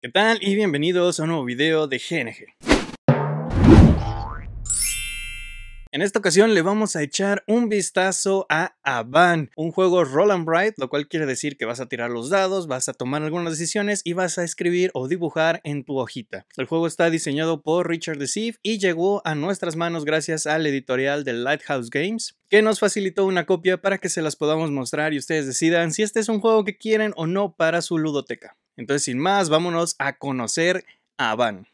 ¿Qué tal? Y bienvenidos a un nuevo video de GNG. En esta ocasión le vamos a echar un vistazo a Avan, un juego roll and write, lo cual quiere decir que vas a tirar los dados, vas a tomar algunas decisiones y vas a escribir o dibujar en tu hojita. El juego está diseñado por Richard Sieve y llegó a nuestras manos gracias al editorial de Lighthouse Games que nos facilitó una copia para que se las podamos mostrar y ustedes decidan si este es un juego que quieren o no para su ludoteca. Entonces, sin más, vámonos a conocer a Van.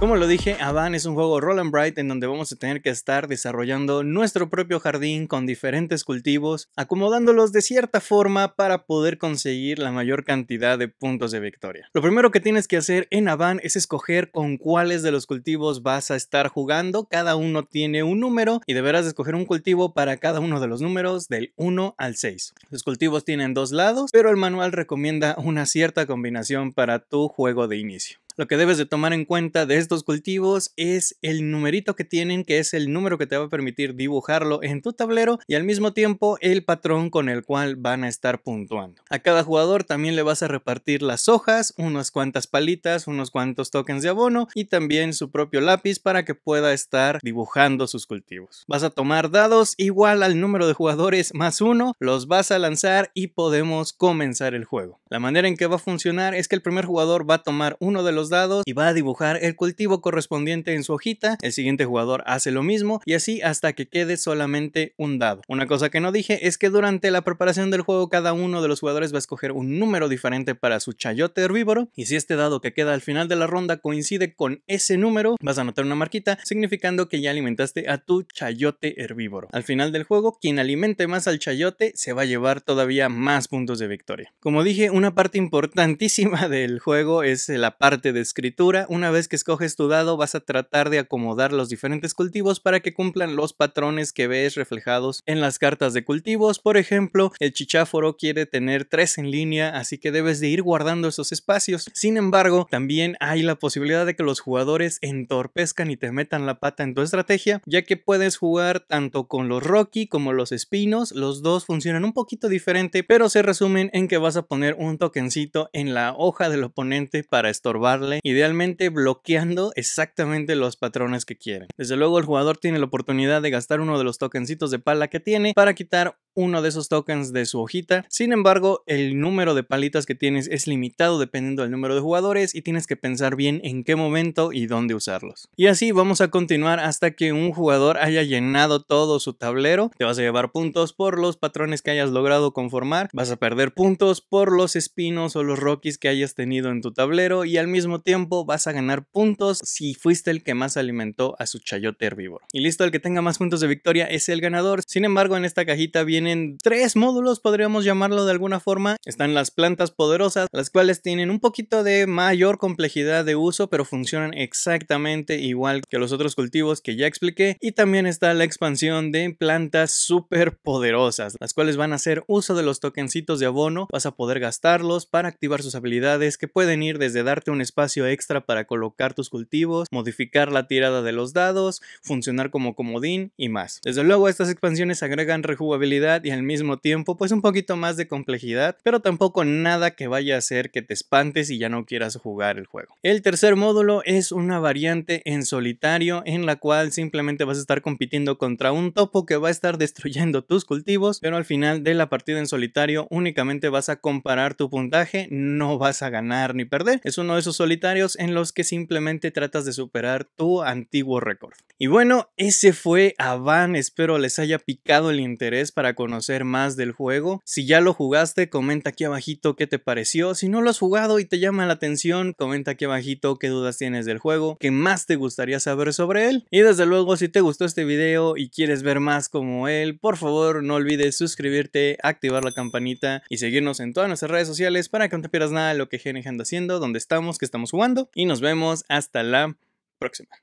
Como lo dije, Avan es un juego roll and bright en donde vamos a tener que estar desarrollando nuestro propio jardín con diferentes cultivos, acomodándolos de cierta forma para poder conseguir la mayor cantidad de puntos de victoria. Lo primero que tienes que hacer en Avan es escoger con cuáles de los cultivos vas a estar jugando. Cada uno tiene un número y deberás escoger un cultivo para cada uno de los números del 1 al 6. Los cultivos tienen dos lados, pero el manual recomienda una cierta combinación para tu juego de inicio lo que debes de tomar en cuenta de estos cultivos es el numerito que tienen, que es el número que te va a permitir dibujarlo en tu tablero y al mismo tiempo el patrón con el cual van a estar puntuando. A cada jugador también le vas a repartir las hojas, unas cuantas palitas, unos cuantos tokens de abono y también su propio lápiz para que pueda estar dibujando sus cultivos. Vas a tomar dados igual al número de jugadores más uno, los vas a lanzar y podemos comenzar el juego. La manera en que va a funcionar es que el primer jugador va a tomar uno de los dados y va a dibujar el cultivo correspondiente en su hojita, el siguiente jugador hace lo mismo y así hasta que quede solamente un dado. Una cosa que no dije es que durante la preparación del juego cada uno de los jugadores va a escoger un número diferente para su chayote herbívoro y si este dado que queda al final de la ronda coincide con ese número, vas a notar una marquita significando que ya alimentaste a tu chayote herbívoro. Al final del juego, quien alimente más al chayote se va a llevar todavía más puntos de victoria. Como dije, una parte importantísima del juego es la parte de escritura, una vez que escoges tu dado vas a tratar de acomodar los diferentes cultivos para que cumplan los patrones que ves reflejados en las cartas de cultivos. Por ejemplo, el chicháforo quiere tener tres en línea, así que debes de ir guardando esos espacios. Sin embargo, también hay la posibilidad de que los jugadores entorpezcan y te metan la pata en tu estrategia, ya que puedes jugar tanto con los Rocky como los espinos. Los dos funcionan un poquito diferente, pero se resumen en que vas a poner un tokencito en la hoja del oponente para estorbar idealmente bloqueando exactamente los patrones que quieren. Desde luego el jugador tiene la oportunidad de gastar uno de los tokencitos de pala que tiene para quitar uno de esos tokens de su hojita. Sin embargo, el número de palitas que tienes es limitado dependiendo del número de jugadores y tienes que pensar bien en qué momento y dónde usarlos. Y así vamos a continuar hasta que un jugador haya llenado todo su tablero. Te vas a llevar puntos por los patrones que hayas logrado conformar, vas a perder puntos por los espinos o los rockies que hayas tenido en tu tablero y al mismo tiempo vas a ganar puntos si fuiste el que más alimentó a su chayote herbívoro. Y listo, el que tenga más puntos de victoria es el ganador. Sin embargo, en esta cajita viene tienen tres módulos, podríamos llamarlo de alguna forma. Están las plantas poderosas, las cuales tienen un poquito de mayor complejidad de uso, pero funcionan exactamente igual que los otros cultivos que ya expliqué. Y también está la expansión de plantas super poderosas, las cuales van a hacer uso de los tokencitos de abono, vas a poder gastarlos para activar sus habilidades que pueden ir desde darte un espacio extra para colocar tus cultivos, modificar la tirada de los dados, funcionar como comodín y más. Desde luego estas expansiones agregan rejugabilidad y al mismo tiempo pues un poquito más de complejidad, pero tampoco nada que vaya a hacer que te espantes y ya no quieras jugar el juego. El tercer módulo es una variante en solitario en la cual simplemente vas a estar compitiendo contra un topo que va a estar destruyendo tus cultivos, pero al final de la partida en solitario únicamente vas a comparar tu puntaje, no vas a ganar ni perder. Es uno de esos solitarios en los que simplemente tratas de superar tu antiguo récord. Y bueno, ese fue Avan, espero les haya picado el interés para conocer más del juego. Si ya lo jugaste, comenta aquí abajito qué te pareció. Si no lo has jugado y te llama la atención, comenta aquí abajito qué dudas tienes del juego, qué más te gustaría saber sobre él. Y desde luego, si te gustó este video y quieres ver más como él, por favor no olvides suscribirte, activar la campanita y seguirnos en todas nuestras redes sociales para que no te pierdas nada de lo que GNG anda haciendo, dónde estamos, qué estamos jugando. Y nos vemos hasta la próxima.